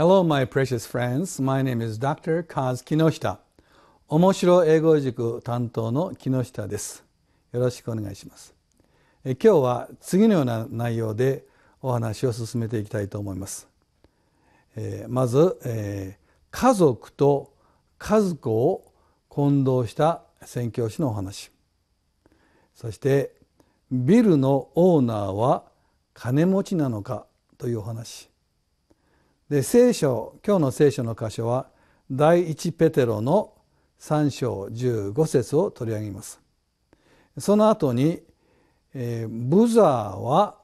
Hello, my precious friends. My name is Dr. Kaz Kinoshita. 面白英語塾担当の木下です。よろしくお願いします。え今日は次のような内容でお話を進めていきたいと思います。えまず、え家族と家族を混同した宣教師のお話。そして、ビルのオーナーは金持ちなのかというお話。で聖書今日の聖書の箇所は第一ペテロの3章15節を取り上げますその後に、えー、ブザーは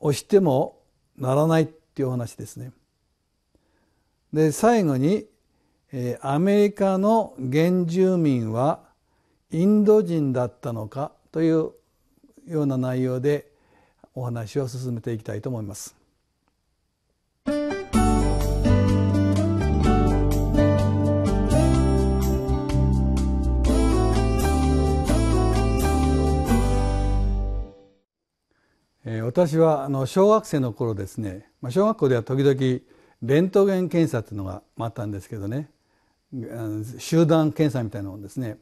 押してもならないっていうお話ですねで最後に、えー、アメリカの原住民はインド人だったのかというような内容でお話を進めていきたいと思います。私はあの小学生の頃ですね、ま小学校では時々レントゲン検査ていうのがあったんですけどね集団検査みたいなもんですね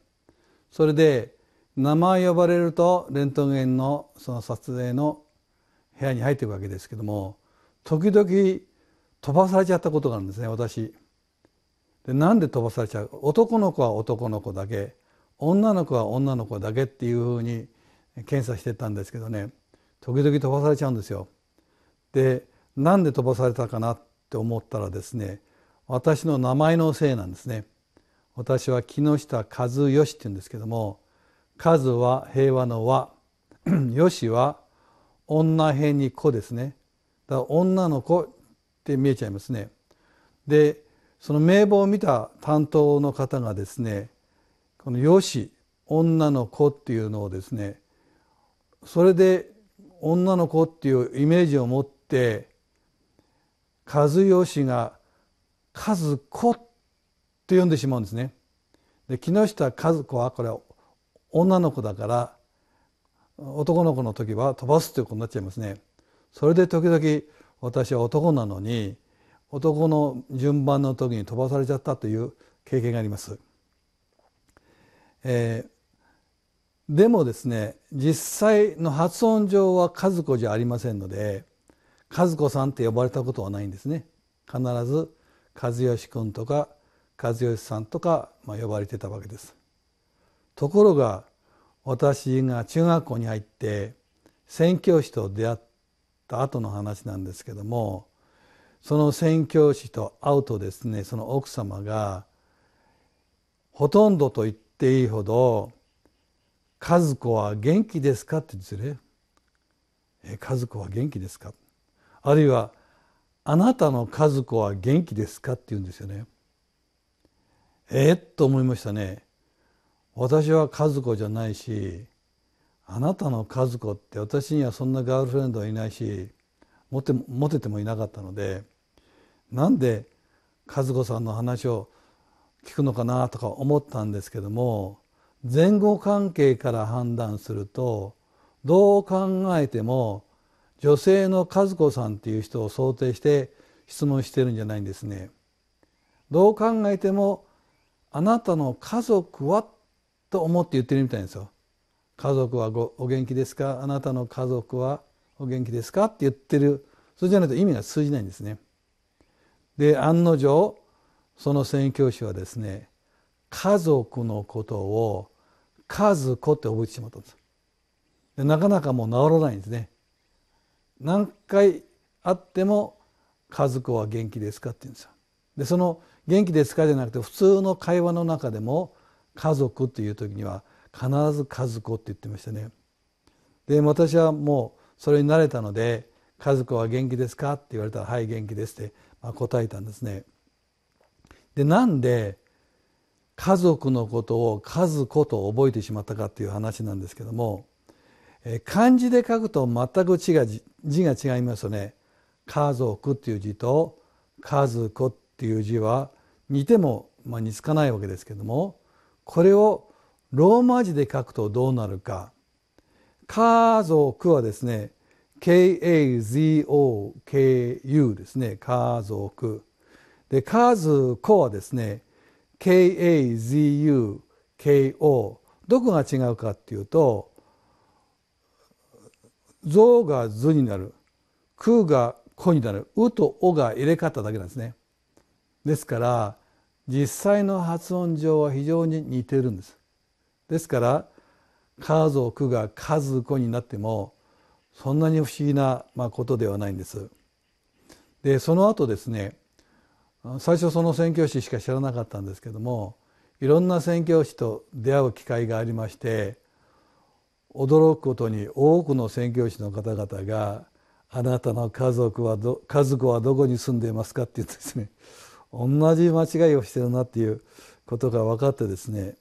それで名前呼ばれるとレントゲンのその撮影の部屋に入っていくわけですけども時々飛ばされちゃったことがあるんですね私でなんで飛ばされちゃう男の子は男の子だけ女の子は女の子だけっていうふうに検査してたんですけどね時々飛ばされちゃうんですよ。でなんで飛ばされたかなって思ったらですね私の名前のせいなんですね。私は木下和義って言うんですけども和は平和の和 義は女編に子ですねだから女の子って見えちゃいますねでその名簿を見た担当の方がですねこの「よ女の子」っていうのをですねそれで女の子っていうイメージを持って和義が「和子」って呼んでしまうんですね。で木下和子はこれは女の子だから男の子の時は飛ばすということになっちゃいますね。それで時々私は男なのに男の順番の時に飛ばされちゃったという経験があります。えー、でもですね実際の発音上は和子じゃありませんので和子さんって呼ばれたことはないんですね必ず和義君とか和義さんとか、まあ、呼ばれてたわけですところが私が中学校に入って宣教師と出会った後の話なんですけどもその宣教師と会うとですねその奥様がほとんどと言っていいほど和子は元気ですか?」って言うんですね「和子は元気ですか?」あるいは「あなたの和子は元気ですか?」って言うんですよね。えー、っと思いましたね。私は和子じゃないしあなたの和子って私にはそんなガールフレンドはいないしモテモテてもいなかったのでなんで和子さんの話を聞くのかなとか思ったんですけども前後関係から判断するとどう考えても女性の和子さんっていう人を想定して質問してるんじゃないんですね。どう考えてもあなたの家族はと思って言ってるみたいですよ。家族はごお元気ですかあなたの家族はお元気ですかって言ってるそれじゃないと意味が通じないんですね。で案の定その宣教師はですね家族のことを数子って覚えてしまったんですでなかなかもう治らないんですね何回会っても数子は元気ですかって言うんですよでその元気ですかじゃなくて普通の会話の中でも家族っていう時には必ず和子って言ってましたねで私はもうそれに慣れたので「和子は元気ですか?」って言われたら「はい元気です」って、まあ、答えたんですねでなんで家族のことを家族と覚えてしまったかっていう話なんですけども漢字で書くと全く字が字が違いますよね。家族っていう字と家族っていう字は似ても、まあ、似つかないわけですけどもこれをローマ字で書くとどうなるか家族はですね KAZOKU ですね家族で家族はですね KAZU、KO どこが違うかっていうと「象」が「図」になる「空」が「こ」になる「う」と「お」が入れ替わっただけなんですね。ですから実際の発音上は非常に似てるんです。ですから「家族」が「家族」になってもそんなに不思議なことではないんです。でその後ですね最初その宣教師しか知らなかったんですけどもいろんな宣教師と出会う機会がありまして驚くことに多くの宣教師の方々が「あなたの家族はど家族はどこに住んでいますか?」って言ってですね同じ間違いをしてるなっていうことが分かってですね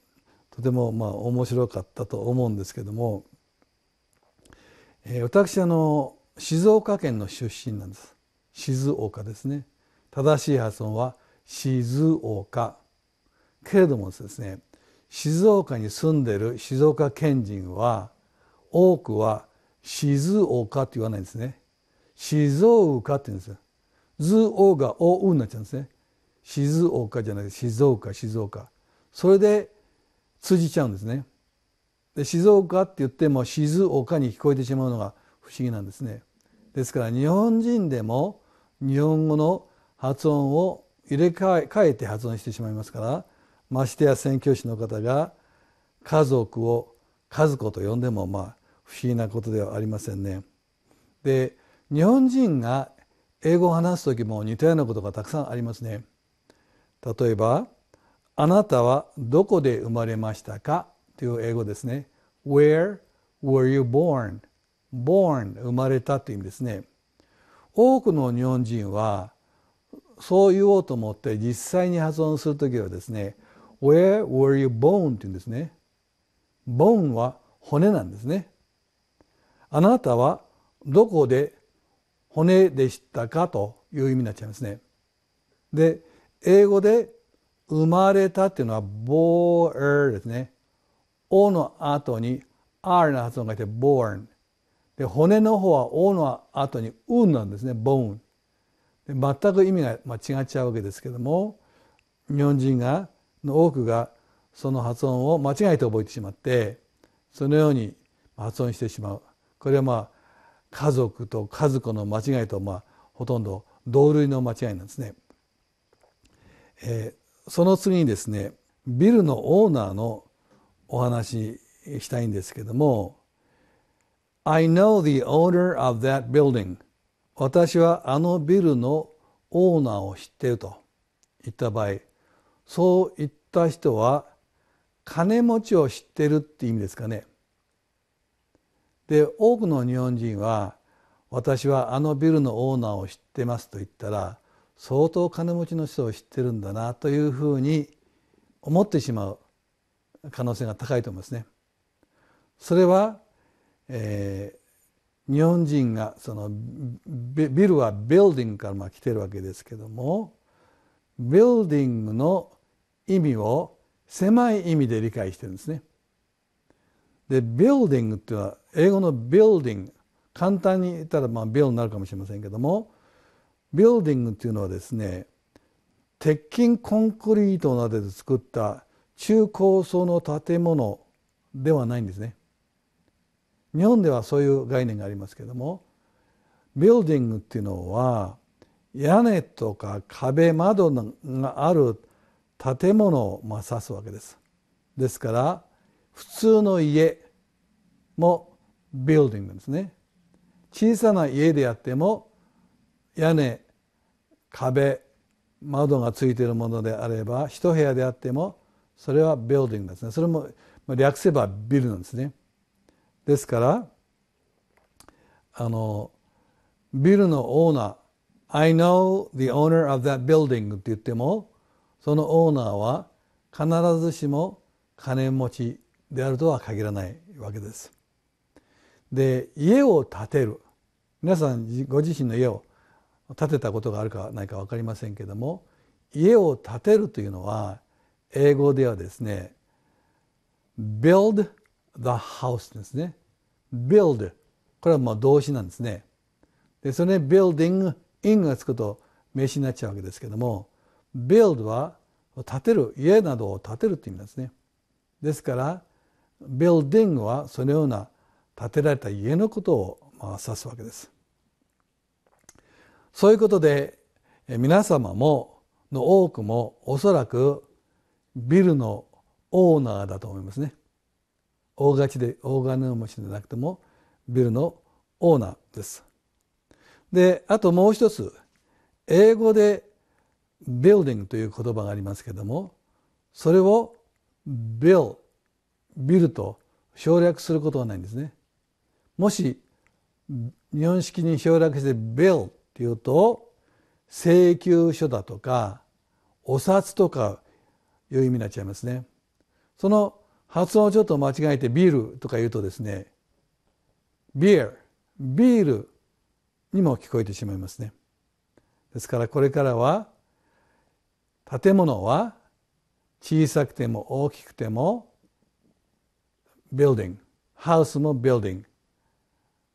とてもまあ面白かったと思うんですけども、えー、私あの静岡県の出身なんです静岡ですね正しい発音は静岡けれどもですね静岡に住んでいる静岡県人は多くは静岡って言わないんですね静岡って言うんですよ図王がおうになっちゃうんですね静岡じゃない静岡静岡それで通じちゃうんですねで静岡って言っても静岡に聞こえてしまうのが不思議なんですねですから日本人でも日本語の発音を入れ替え変えて発音してしまいますからましてや宣教師の方が家族を家族と呼んでもまあ不思議なことではありませんね。で日本人が英語を話す時も似たようなことがたくさんありますね。例えば「あなたはどこで生まれましたか?」という英語ですね。Where were you born? born 生まれたという意味ですね。多くの日本人はそう言おうと思って実際に発音する時はですね Where were you born? って言うんですね。bone は骨なんですね。あなたはどこで骨でしたかという意味になっちゃいますね。で、英語で生まれたっていうのは born ですね。o の後に r の発音がいて born。で、骨の方は o の後にうなんですね。bone。全く意味が、まあ、違っちゃうわけですけども日本人がの多くがその発音を間違えて覚えてしまってそのように発音してしまうこれはまあ家族と家族の間違いとまあほとんど同類の間違いなんですね。えー、その次にですねビルのオーナーのお話したいんですけども「I know the owner of that building」私はあのビルのオーナーを知っていると言った場合そう言った人は金持ちを知ってるって意味ですかね。で多くの日本人は「私はあのビルのオーナーを知ってます」と言ったら相当金持ちの人を知ってるんだなというふうに思ってしまう可能性が高いと思いますね。それは、えー、日本人がそのビルはビルディングからまあ来てるわけですけどもビルディングの意味を狭い意味で理解してるんですね。でビルディングっていうのは英語のビルディング簡単に言ったらまあビルになるかもしれませんけどもビルディングっていうのはですね鉄筋コンクリートなどで作った中高層の建物ではないんですね。日本ではそういう概念がありますけどもビルディングっていうのは屋根とか壁窓がある建物をまあ指すわけです。ですから普通の家もビルディングですね。小さな家であっても屋根壁窓がついているものであれば一部屋であってもそれはビルディングですね。それも略せばビルなんですね。ですからあのビルのオーナー I know the owner of that building って言ってもそのオーナーは必ずしも金持ちであるとは限らないわけです。で家を建てる皆さんご自身の家を建てたことがあるかないか分かりませんけども家を建てるというのは英語ではですね build the house ですね。build これはまあ動詞なんですね。でそれで building in がつくと名詞になっちゃうわけですけども build は建てる家などを建てるという意味なんですね。ですから building はそのような建てられた家のことをまあ指すわけです。そういうことで皆様もの多くもおそらくビルのオーナーだと思いますね。大勝ちで大金持ちでなくてもビルのオーナーです。であともう一つ英語で「building」という言葉がありますけどもそれを「bill」ビルと省略することはないんですね。もし日本式に省略して「bill」っていうと請求書だとかお札とかいう意味になっちゃいますね。その発音をちょっと間違えてビールとか言うとですねビールビールにも聞こえてしまいますねですからこれからは建物は小さくても大きくてもビルディングハウスもビルディング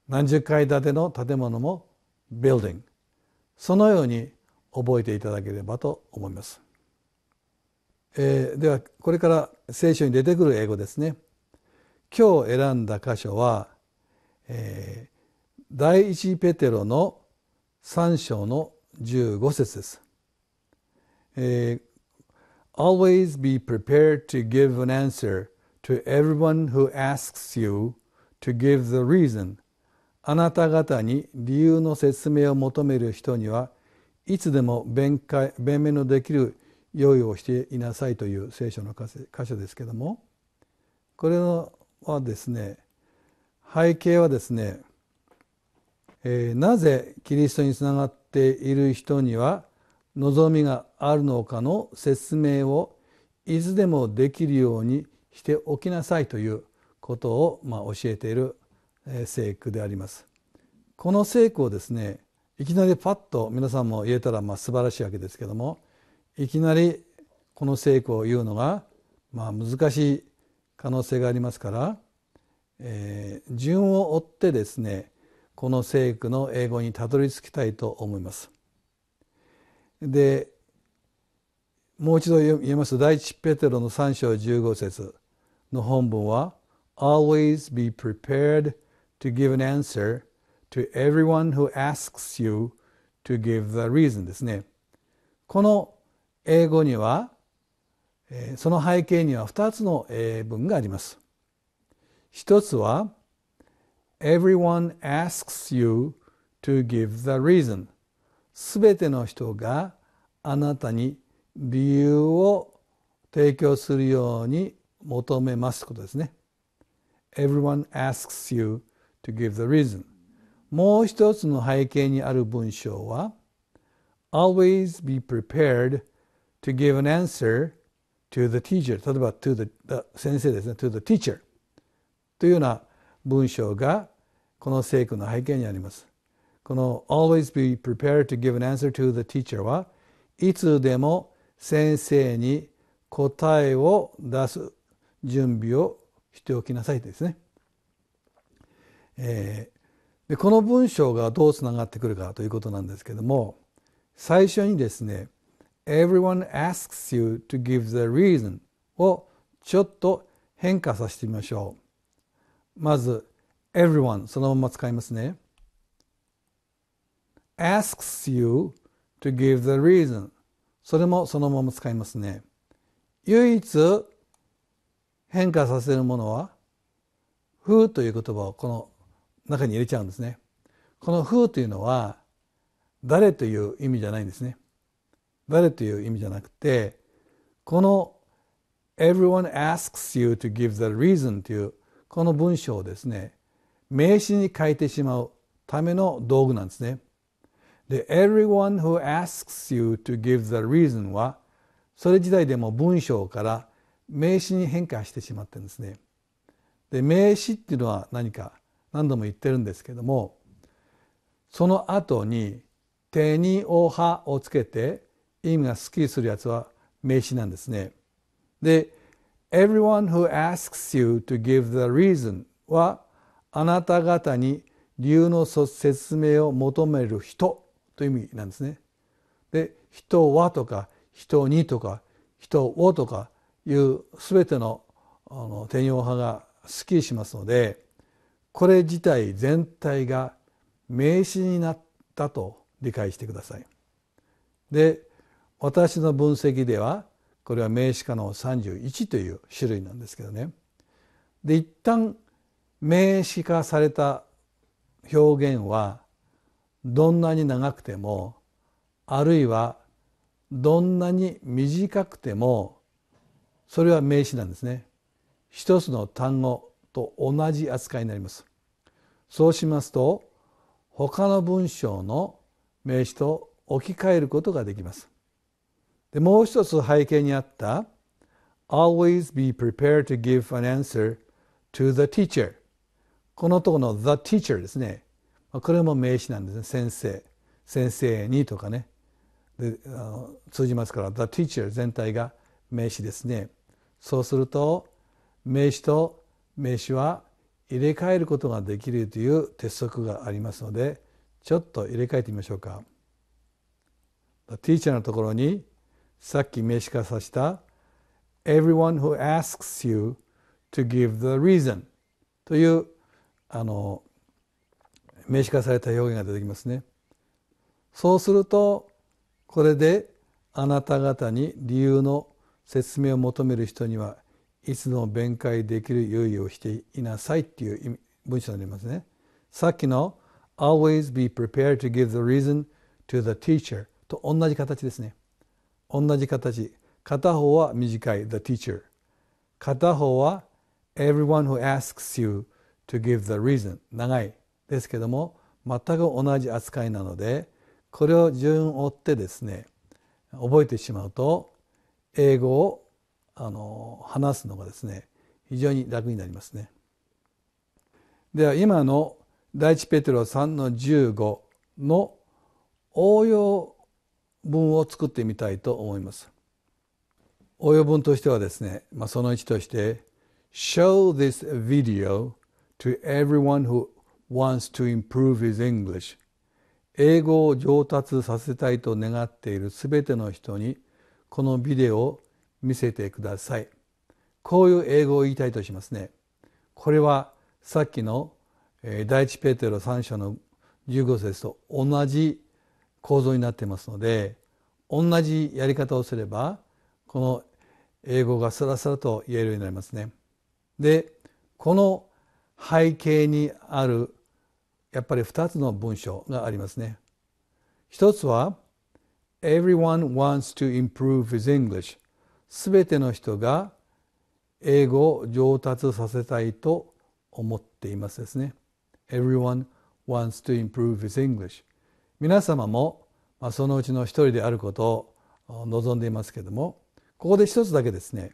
何十階建ての建物もビルディングそのように覚えていただければと思いますえー、ではこれから聖書に出てくる英語ですね今日選んだ箇所は、えー、第一ペテロの3章の15節です、えー、Always be prepared to give an answer to everyone who asks you to give the reason あなた方に理由の説明を求める人にはいつでも弁解弁明のできる用意をしていなさいという聖書の箇所ですけどもこれはですね背景はですね、えー、なぜキリストにつながっている人には望みがあるのかの説明をいつでもできるようにしておきなさいということをまあ教えている聖句であります。この聖句をですねいきなりパッと皆さんも言えたらまあ素晴らしいわけですけどもいきなりこの聖句を言うのが、まあ、難しい可能性がありますから、えー、順を追ってですねこの聖句の英語にたどり着きたいと思います。でもう一度言えます第一ペテロの3章15節の本文は「Always be prepared to give an answer to everyone who asks you to give the reason」ですね。この英語にはその背景には2つの英文があります。一つは Everyone asks you to give the reason すべての人があなたに理由を提供するように求めますことですね。Everyone asks you to give the reason もう一つの背景にある文章は Always be prepared to give an answer to the teacher 例えば to the 先生ですね to the teacher というような文章がこの聖句の背景にありますこの always be prepared to give an answer to the teacher はいつでも先生に答えを出す準備をしておきなさいですね、えー、でこの文章がどうつながってくるかということなんですけども最初にですね everyone asks you to give the reason をちょっと変化させてみましょう。まず everyone そのまま使いますね。asks you to give the reason それもそのまま使いますね。唯一変化させるものは who という言葉をこの中に入れちゃうんですね。この who というのは誰という意味じゃないんですね。誰という意味じゃなくてこの Everyone asks you to give the reason というこの文章をですね名詞に変えてしまうための道具なんですね。で、everyone who asks you to give the reason はそれ自体でも文章から名詞に変化してしまってるんですね。で、名詞っていうのは何か何度も言ってるんですけどもその後に「手におは」をつけて意味がすっきりするやつは名詞なんですね。で、Everyone who asks you to give the reason はあなた方に理由の説明を求める人という意味なんですね。で「人は」とか「人に」とか「人を」とかいう全てのあの転用派がスッキリしますのでこれ自体全体が名詞になったと理解してください。で私の分析ではこれは名詞化の31という種類なんですけどねで一旦名詞化された表現はどんなに長くてもあるいはどんなに短くてもそれは名詞なんですね一つの単語と同じ扱いになりますそうしますと他の文章の名詞と置き換えることができますでもう一つ背景にあった always be prepared to give an answer to the teacher このところの the teacher ですねこれも名詞なんですね先生先生にとかねであの通じますから the teacher 全体が名詞ですねそうすると名詞と名詞は入れ替えることができるという鉄則がありますのでちょっと入れ替えてみましょうか the teacher のところに「さっき名詞化させた Everyone who asks you to give the reason というあの名詞化された表現が出てきますね。そうするとこれであなた方に理由の説明を求める人にはいつでも弁解できる猶予をしていなさいっていう文章になりますね。さっきの always be prepared to give the reason to the teacher と同じ形ですね。同じ形片方は短い the teacher 片方は everyone who asks you to give the reason 長いですけども全く同じ扱いなのでこれを順を追ってですね覚えてしまうと英語をあの話すのがですね非常に楽になりますね。では今の第一ペテロ3の15の応用文を作ってみたいと思います。応用文としてはですね、まあ、その1として Show this video to everyone who wants to improve his English 英語を上達させたいと願っているすべての人にこのビデオを見せてくださいこういう英語を言いたいとしますねこれはさっきの第一ペテロ3章の15節と同じ構造になっていますので同じやり方をすればこの英語がスラスラと言えるようになりますね。でこの背景にあるやっぱり二つの文章がありますね。一つは「Everyone wants to improve his English」すべての人が英語を上達させたいと思っていますですね。Everyone wants to improve his English 皆様もそのうちの一人であることを望んでいますけれどもここで一つだけですね、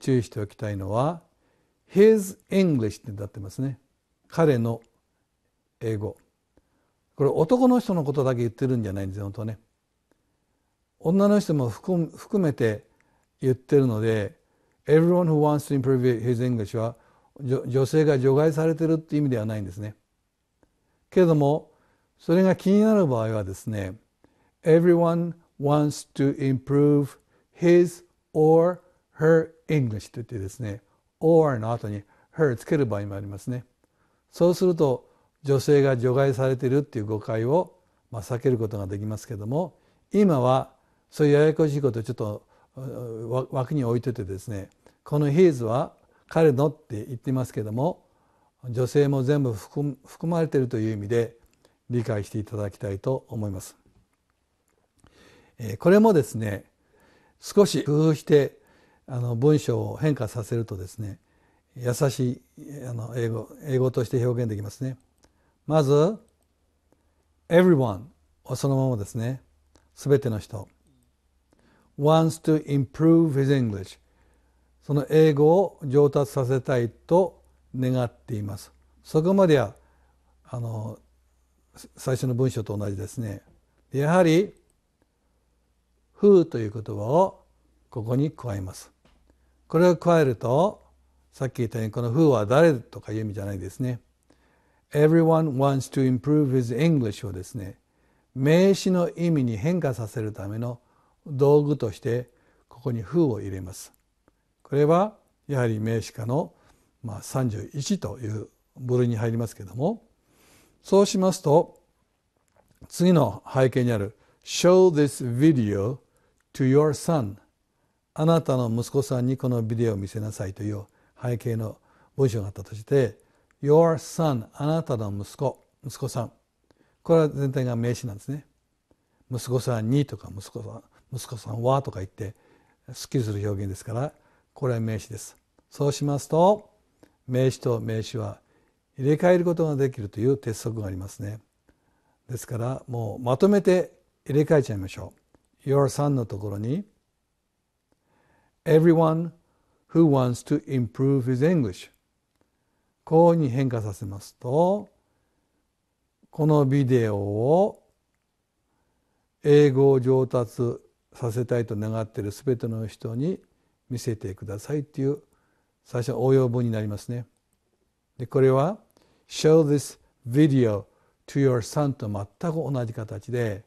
注意しておきたいのは「His English」ってなってますね彼の英語これ男の人のことだけ言ってるんじゃないんですよ本当ね女の人も含めて言ってるので「Everyone who wants to improve his English は」は女性が除外されてるって意味ではないんですねけれどもそれが気になる場合はですね Everyone wants to improve his or her English といってですね or の後に her つける場合もありますねそうすると女性が除外されているっていう誤解を、まあ、避けることができますけども今はそういうややこしいことをちょっと枠に置いといてですねこの his は彼のって言ってますけども女性も全部含まれているという意味で理解していただきたいと思います。これもですね少し工夫してあの文章を変化させるとですね優しいあの英語英語として表現できますね。まず「everyone」をそのままですねすべての人 wants to improve his English その英語を上達させたいと願っています。そこまではあの最初の文章と同じですねやはり「風」という言葉をここに加えますこれを加えるとさっき言ったようにこの「風」は誰とかいう意味じゃないですね Everyone wants to improve his English をですね名詞の意味に変化させるための道具としてここに「風」を入れますこれはやはり名詞化の、まあ、31という部類に入りますけれどもそうしますと次の背景にある Show this video to your son あなたの息子さんにこのビデオを見せなさいという背景の文章があったとして Your son あなたの息子息子さんこれは全体が名詞なんですね息子さんにとか息子さん息子さんはとか言ってすっきりする表現ですからこれは名詞ですそうしますと名詞と名詞は入れ替えることができるという鉄則がありますねですからもうまとめて入れ替えちゃいましょう Your son のところに Everyone who wants to improve his English こうに変化させますとこのビデオを英語を上達させたいと願っている全ての人に見せてくださいっていう最初応用文になりますね。でこれは show this video to your son と全く同じ形で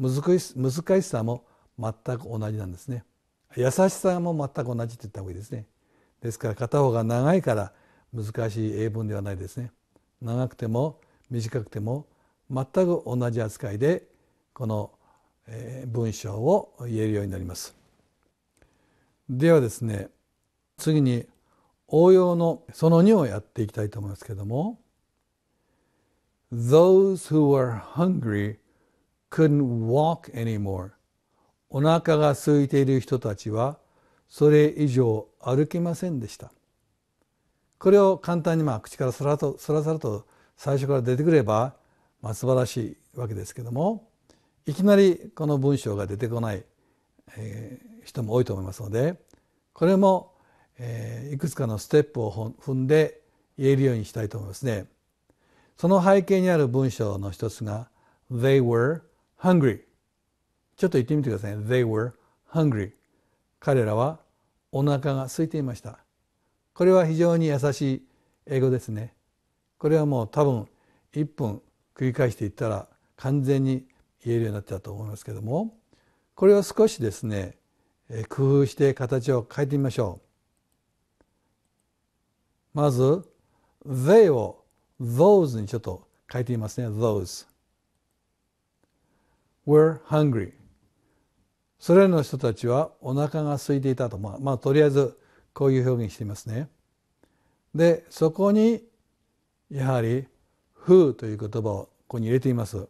難し難しさも全く同じなんですね優しさも全く同じって言った方がいいですねですから片方が長いから難しい英文ではないですね長くても短くても全く同じ扱いでこの文章を言えるようになりますではですね次に応用のその2をやっていきたいと思いますけども Those who were hungry couldn't walk anymore. お腹が空いている人たちはそれ以上歩けませんでした。これを簡単にまあ口からさらとさらさらと最初から出てくれば、まあ、素晴らしいわけですけどもいきなりこの文章が出てこない、えー、人も多いと思いますのでこれも、えー、いくつかのステップを踏んで言えるようにしたいと思いますね。その背景にある文章の一つが They were hungry ちょっと言ってみてください They were hungry 彼らはお腹が空いていましたこれは非常に優しい英語ですねこれはもう多分1分繰り返していったら完全に言えるようになったと思いますけどもこれを少しですね工夫して形を変えてみましょうまず「they」を those にちょっと書いてみますね those were hungry それらの人たちはお腹が空いていたと、まあ、まあ、とりあえずこういう表現していますねでそこにやはり「who」という言葉をここに入れています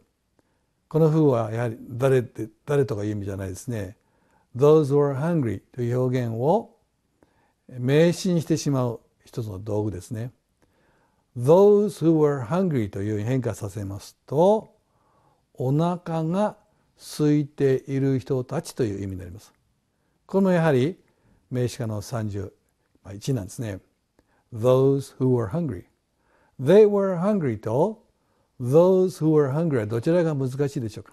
この「who」はやはり誰誰とかいう意味じゃないですね those were hungry という表現を名詞にしてしまう一つの道具ですね。those who were hungry という変化させますとお腹が空いている人たちという意味になりますこれもやはり名詞化の31なんですね those who were hungry they were hungry と those who were hungry はどちらが難しいでしょうか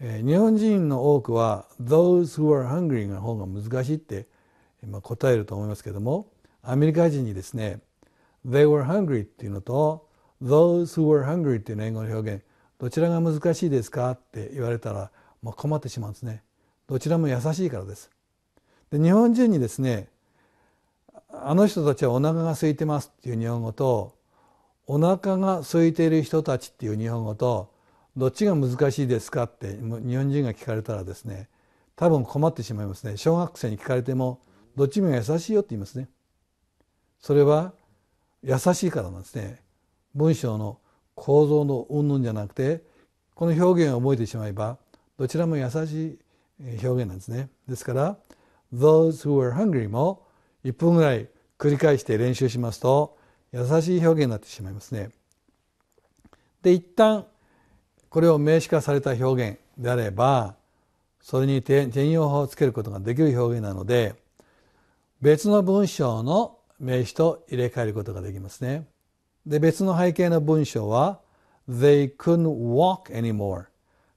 日本人の多くは those who were hungry の方が難しいって答えると思いますけれどもアメリカ人にですね they were hungry っていうのと those who were hungry っていうの英語の表現どちらが難しいですかって言われたらもう困ってしまうんですねどちらも優しいからですで日本人にですねあの人たちはお腹が空いてますっていう日本語とお腹が空いている人たちっていう日本語とどっちが難しいですかって日本人が聞かれたらですね多分困ってしまいますね小学生に聞かれてもどっちも優しいよって言いますねそれは優しいからなんですね文章の構造の云々じゃなくてこの表現を覚えてしまえばどちらも優しい表現なんですねですから「those who are hungry」も1分ぐらい繰り返して練習しますと優しい表現になってしまいますね。で一旦これを名詞化された表現であればそれに転用法をつけることができる表現なので別の文章の名詞と入れ替えることができますね。で、別の背景の文章は、They couldn't walk anymore.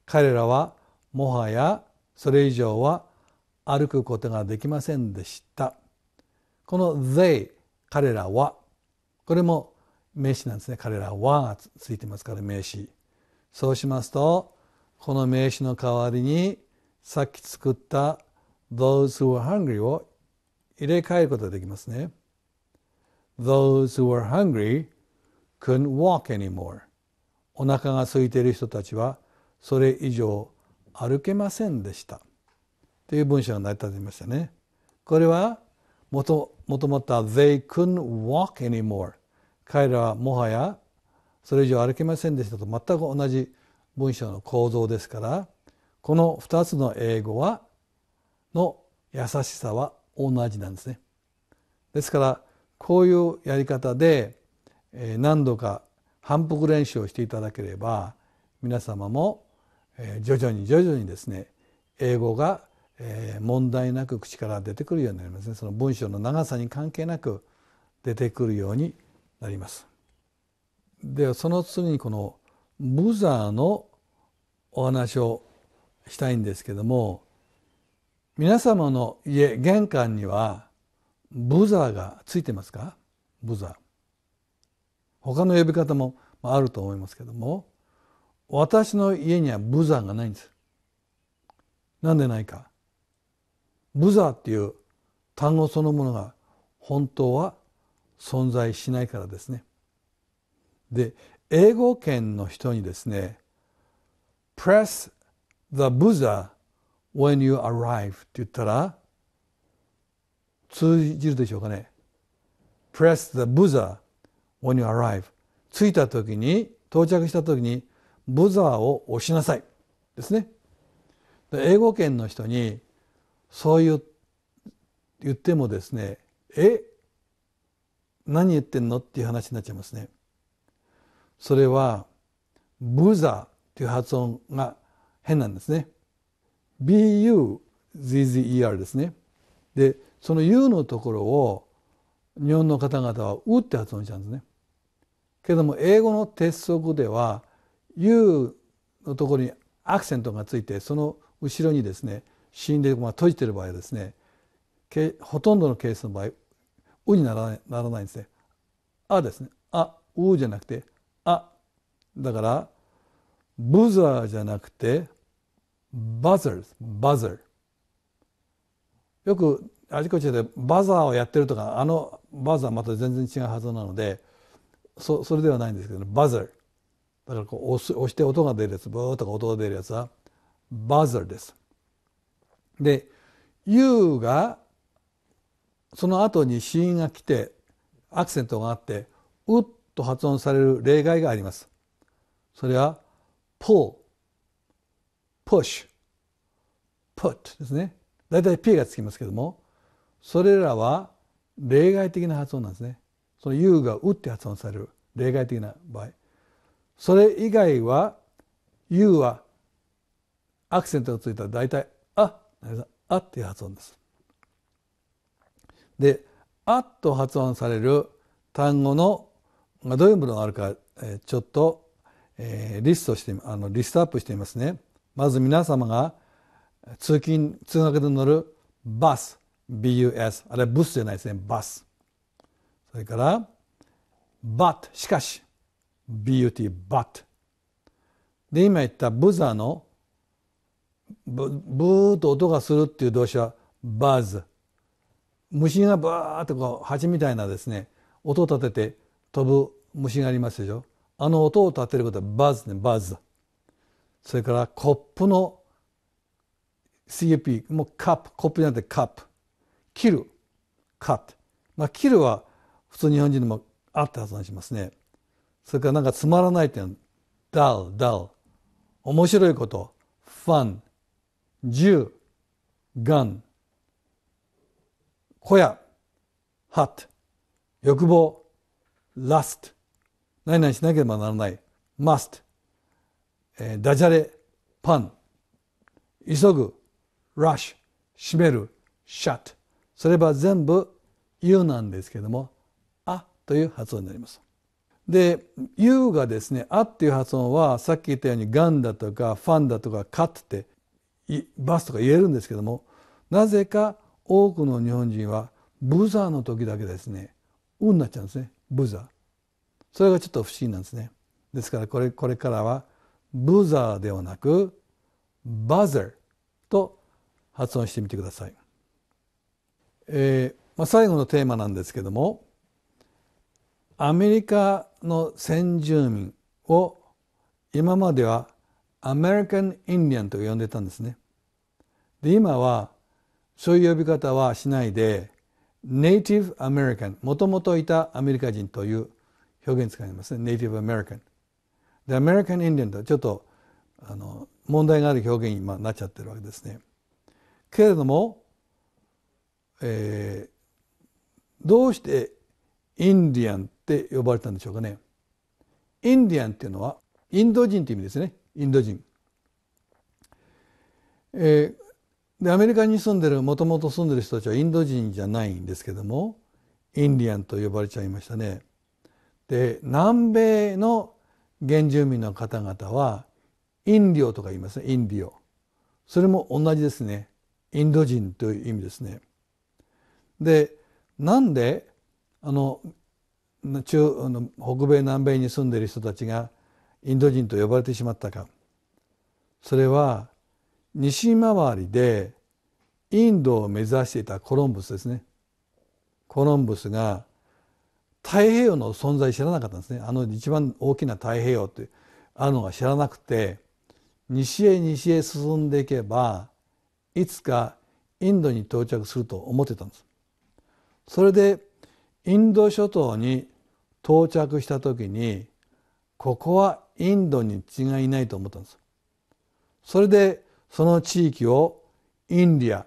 彼らはもはやそれ以上は歩くことができませんでした。この they 彼らはこれも名詞なんですね彼らはがついてますから名詞そうしますとこの名詞の代わりにさっき作った those who are hungry を入れ替えることができますね those who were hungry couldn't walk anymore. お腹が空いている人たちはそれ以上歩けませんでした。という文章が成り立っていましたね。これはもともとも They couldn't walk anymore 彼らはもはやそれ以上歩けませんでしたと全く同じ文章の構造ですからこの2つの英語はの優しさは同じなんですね。ですからこういうやり方で何度か反復練習をしていただければ皆様も徐々に徐々にですね英語が問題なく口から出てくるようになりますねその文章の長さに関係なく出てくるようになります。ではその次にこのブザーのお話をしたいんですけども皆様の家玄関にはブザーがついてますかブザー他の呼び方もあると思いますけども私の家にはブザーがないんですなんでないかブザーっていう単語そのものが本当は存在しないからですねで英語圏の人にですね Press the buzzer when you arrive って言ったら通じるでしょうかね Press the buzzer when you arrive 着いた時に到着した時にブザーを押しなさいですね英語圏の人にそういう言ってもですねえ何言ってんのっていう話になっちゃいますねそれはブザーという発音が変なんですね BUZZER ですねでその U のところを日本の方々は「う」って発音しちゃうんですね。けども英語の鉄則では U のところにアクセントがついてその後ろにですね死んで閉じてる場合はですねほとんどのケースの場合「う」にならないならないんですね。あですね。あ、うじゃなくて、あ。だから、ブザーじゃなくて、バザーです。バザー。よくあちこちでバザーをやってるとかあのバザーまた全然違うはずなのでそそれではないんですけど、ね、バザーだからこう押す押して音が出るやつブーとか音が出るやつはバザーです。で U がその後に子音が来てアクセントがあってうっと発音される例外があります。それは pull, push, put ですね。だいたい P がつきますけどもそれらは例外的な発音なんですねその U が「U って発音される例外的な場合それ以外は U はアクセントがついたら大体「あ」あっていう発音です。で「あ」と発音される単語のどういうものがあるかちょっとリストしてあのリストアップしてみますね。まず皆様が通勤通学で乗るバス bus あれはブスじゃないですねバスそれから but しかし but but で今言ったブザーのブブーと音がするっていう動詞はバズ虫がバーッとこう蜂みたいなですね音を立てて飛ぶ虫がありますでしょあの音を立てることはバズねバズそれからコップの CUP もうカップコップじゃなくてカップ切る cut、まあ、切るは普通日本人でもあったず音しますねそれからなんかつまらないっていうの dull dull 面白いこと fun 銃 gun 小屋 hut 欲望 lust 何々しなければならない must えー、ダジャレパン急ぐ rush 閉める shut それは全部「U」なんですけども「あ」という発音になります。で「U」がですね「あ」っていう発音はさっき言ったように「ガン」だとか「ファン」だとか「カット」ってバスとか言えるんですけどもなぜか多くの日本人はブザー」の時だけですね「う」になっちゃうんですね「ブザ」。ー」それがちょっと不思議なんですね。ですからこれこれからは「ブザー」ではなく「バザー」と発音してみてください。えーまあ、最後のテーマなんですけどもアメリカの先住民を今まではアメリカン・インディアンと呼んでたんですね。で今はそういう呼び方はしないでネイティブ・アメリカンもともといたアメリカ人という表現使いますねネイティブ・アメリカン。でアメリカン・インディアンとちょっとあの問題がある表現に今なっちゃってるわけですね。けれどもえー、どうしてインディアンって呼ばれたんでしょうかね。インディアンっていうのはインド人って意味ですねインド人。えー、でアメリカに住んでるもともと住んでる人たちはインド人じゃないんですけどもインディアンと呼ばれちゃいましたね。で南米の原住民の方々はインディオとか言いますねインディオ。それも同じですねインド人という意味ですね。でなんであの中北米南米に住んでいる人たちがインド人と呼ばれてしまったかそれは西回りでインドを目指していたコロンブスですねコロンブスが太平洋の存在知らなかったんですねあの一番大きな太平洋ってあるのが知らなくて西へ西へ進んでいけばいつかインドに到着すると思ってたんです。それでインド諸島に到着した時にここはインドに違いないと思ったんですそれでその地域をインディア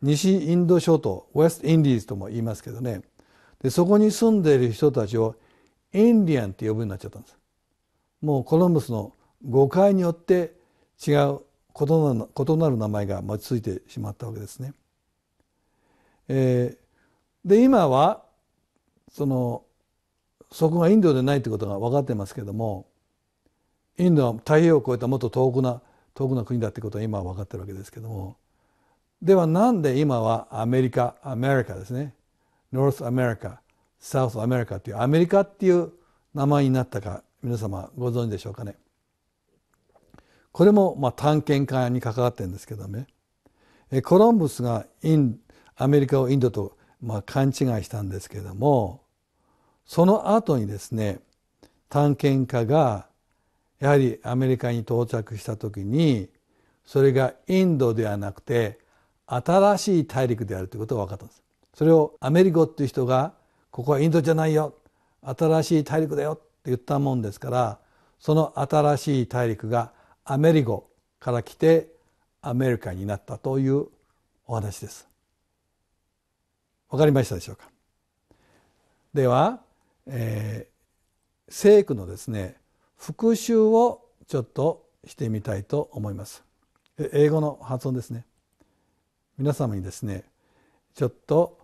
西インド諸島ウェストインディーズとも言いますけどねでそこに住んでいる人たちをインディアンって呼ぶようになっちゃったんですもうコロンブスの誤解によって違う異なる名前がついてしまったわけですね。えー、で今はそのそこがインドでないということが分かってますけどもインドは太平洋を越えたもっと遠くな遠くの国だってことは今は分かってるわけですけどもではなんで今はアメリカアメリカですねノースアメリカサウスアメリカっていうアメリカっていう名前になったか皆様ご存知でしょうかねこれもまあ探検家に関わってるんですけどねコロンブスがインアメリカをインドとまあ、勘違いしたんですけどもその後にですね探検家がやはりアメリカに到着した時にそれがインドではなくて新しい大陸であるということが分かったんです。それをアメリゴっていう人がここはインドじゃないよ新しい大陸だよって言ったもんですからその新しい大陸がアメリゴから来てアメリカになったというお話です。分かりましたでしょうかでは、えー、聖句のですね復習をちょっとしてみたいと思います英語の発音ですね皆様にですねちょっと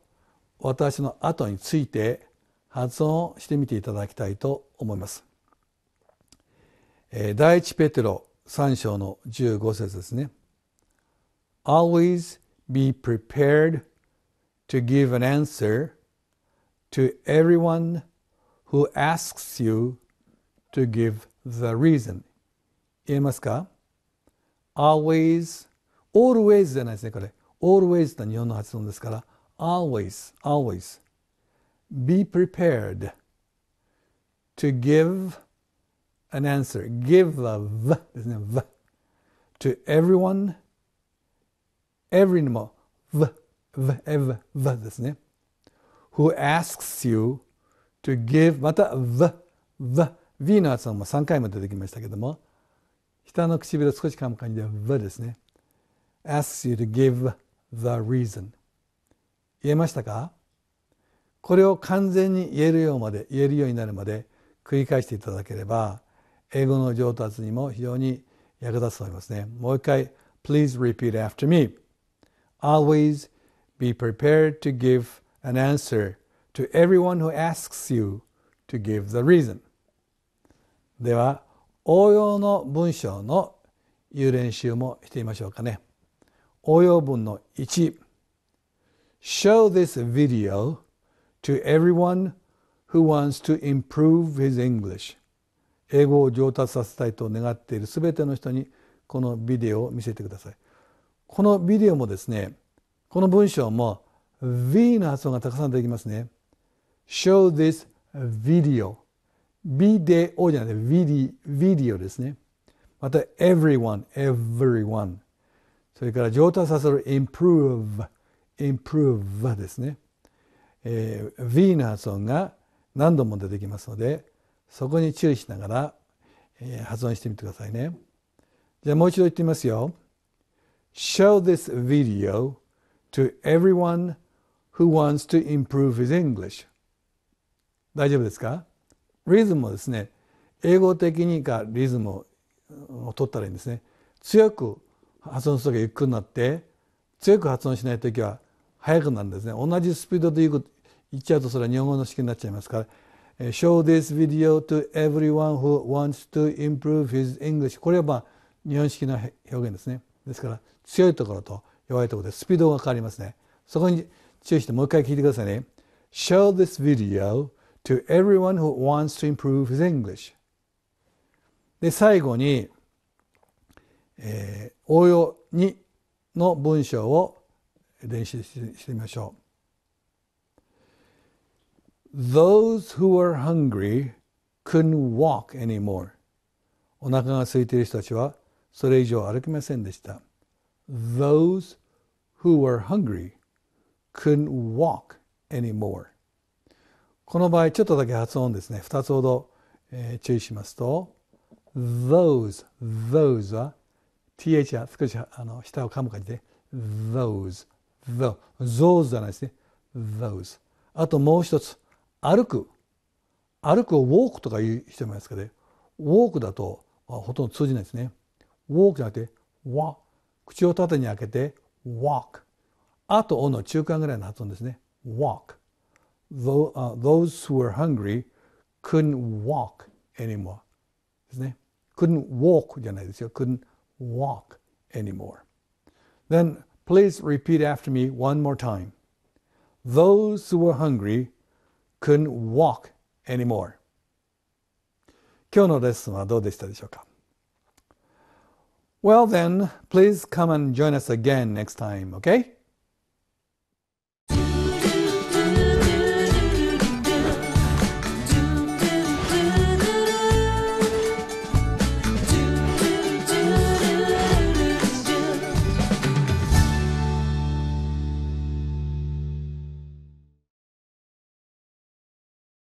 私の後について発音をしてみていただきたいと思います、えー、第一ペテロ3章の15節ですね Always be prepared to give an answer to everyone who asks you to give the reason. 言えますか ?always, always じゃないですね、これ。always な日本の発音ですから、always, always. Be prepared to give an answer. Give the v ですね、v. To everyone, every no v. v、the ですね。who asks you to give また v、v、v の発音も3回も出てきましたけども下の唇少し噛む感じで v ですね。asks you to give the reason 言えましたかこれを完全に言えるようまで言えるようになるまで繰り返していただければ英語の上達にも非常に役立つと思いますね。もう一回 Please repeat after me. Always Be prepared to give an answer to everyone who asks you to give the reason. では、応用の文章の言う練習もしてみましょうかね。応用文の1 Show this video to everyone who wants to improve his English 英語を上達させたいと願っているすべての人にこのビデオを見せてください。このビデオもですねこの文章も V の発音がたくさん出てきますね。show this video ビデオじゃなくてビデビデオですね。また everyone, everyone それから上達させる improve, improve ですね。えー、V の発音が何度も出てきますのでそこに注意しながら、えー、発音してみてくださいね。じゃあもう一度言ってみますよ。Show this video to everyone who wants to improve his English 大丈夫ですかリズムをですね英語的にかリズムを取ったらいいんですね強く発音する時はゆっくりになって強く発音しない時は速くなるんですね同じスピードで言っちゃうとそれは日本語の式になっちゃいますから Show this video to everyone who wants to improve his English これはまあ日本式の表現ですねですから強いところと弱いところでスピードが変わりますね。そこに注意してもう一回聞いてくださいね。Show this video to everyone who wants to improve his English. で、最後に、えー、応用2の文章を練習してみましょう。Those who were hungry couldn't walk anymore. お腹が空いている人たちはそれ以上歩けませんでした。Those who were hungry couldn't walk anymore この場合ちょっとだけ発音ですね2つほど、えー、注意しますと those those は th は少しあの下を噛む感じで those the o s those じゃないですね those あともう一つ歩く歩くを walk とか言う人もいますけど、ね、walk だとほとんど通じないですね walk じゃなくて w a 口を縦に開けて walk あとおの中間ぐらいの発音ですね walk uh, those who were hungry couldn't walk anymore ですね couldn't walk じゃないですよ couldn't walk anymore then please repeat after me one more time those who were hungry couldn't walk anymore 今日のレッスンはどうでしたでしょうか well then, please come and join us again next time, okay?